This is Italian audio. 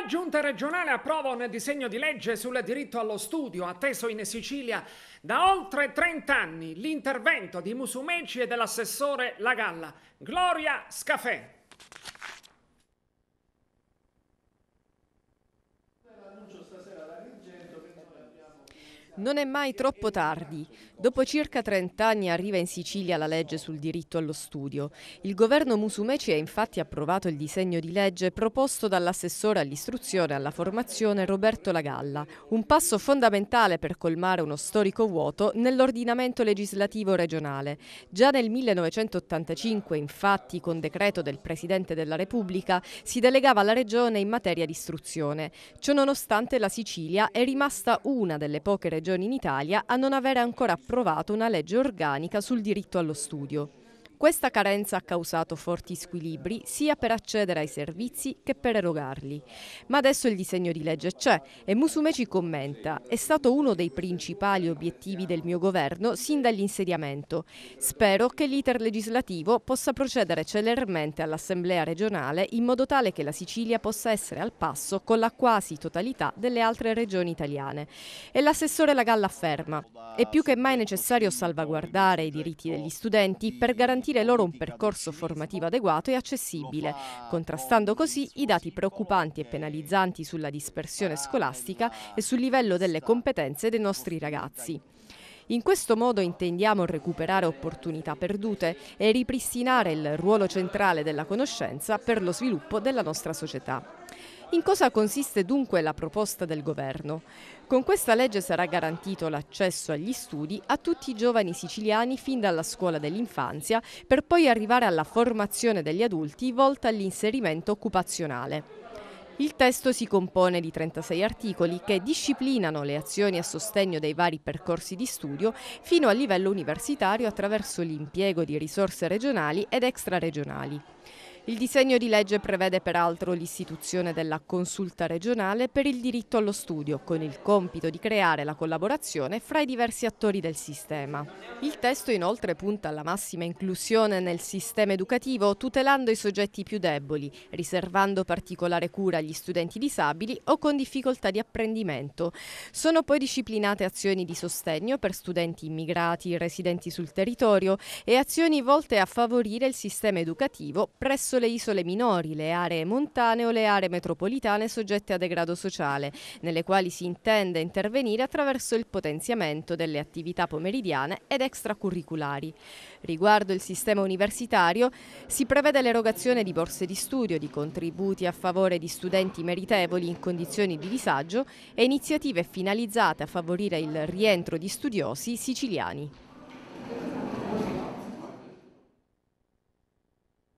La Giunta regionale approva un disegno di legge sul diritto allo studio atteso in Sicilia da oltre 30 anni. L'intervento di Musumeci e dell'assessore La Galla, Gloria Scafè. Non è mai troppo tardi. Dopo circa 30 anni arriva in Sicilia la legge sul diritto allo studio. Il governo Musumeci ha infatti approvato il disegno di legge proposto dall'assessore all'istruzione e alla formazione Roberto Lagalla, un passo fondamentale per colmare uno storico vuoto nell'ordinamento legislativo regionale. Già nel 1985, infatti, con decreto del Presidente della Repubblica, si delegava alla regione in materia di istruzione. Ciononostante la Sicilia è rimasta una delle poche regioni regioni in Italia a non aver ancora approvato una legge organica sul diritto allo studio. Questa carenza ha causato forti squilibri sia per accedere ai servizi che per erogarli. Ma adesso il disegno di legge c'è e Musumeci commenta è stato uno dei principali obiettivi del mio governo sin dall'insediamento. Spero che l'iter legislativo possa procedere celermente all'Assemblea regionale in modo tale che la Sicilia possa essere al passo con la quasi totalità delle altre regioni italiane. E l'assessore La Galla afferma è più che mai necessario salvaguardare i diritti degli studenti per garantire garantire loro un percorso formativo adeguato e accessibile, contrastando così i dati preoccupanti e penalizzanti sulla dispersione scolastica e sul livello delle competenze dei nostri ragazzi. In questo modo intendiamo recuperare opportunità perdute e ripristinare il ruolo centrale della conoscenza per lo sviluppo della nostra società. In cosa consiste dunque la proposta del governo? Con questa legge sarà garantito l'accesso agli studi a tutti i giovani siciliani fin dalla scuola dell'infanzia per poi arrivare alla formazione degli adulti volta all'inserimento occupazionale. Il testo si compone di 36 articoli che disciplinano le azioni a sostegno dei vari percorsi di studio fino a livello universitario attraverso l'impiego di risorse regionali ed extraregionali. Il disegno di legge prevede peraltro l'istituzione della consulta regionale per il diritto allo studio, con il compito di creare la collaborazione fra i diversi attori del sistema. Il testo inoltre punta alla massima inclusione nel sistema educativo, tutelando i soggetti più deboli, riservando particolare cura agli studenti disabili o con difficoltà di apprendimento. Sono poi disciplinate azioni di sostegno per studenti immigrati residenti sul territorio e azioni volte a favorire il sistema educativo presso le isole minori, le aree montane o le aree metropolitane soggette a degrado sociale, nelle quali si intende intervenire attraverso il potenziamento delle attività pomeridiane ed extracurriculari. Riguardo il sistema universitario, si prevede l'erogazione di borse di studio, di contributi a favore di studenti meritevoli in condizioni di disagio e iniziative finalizzate a favorire il rientro di studiosi siciliani.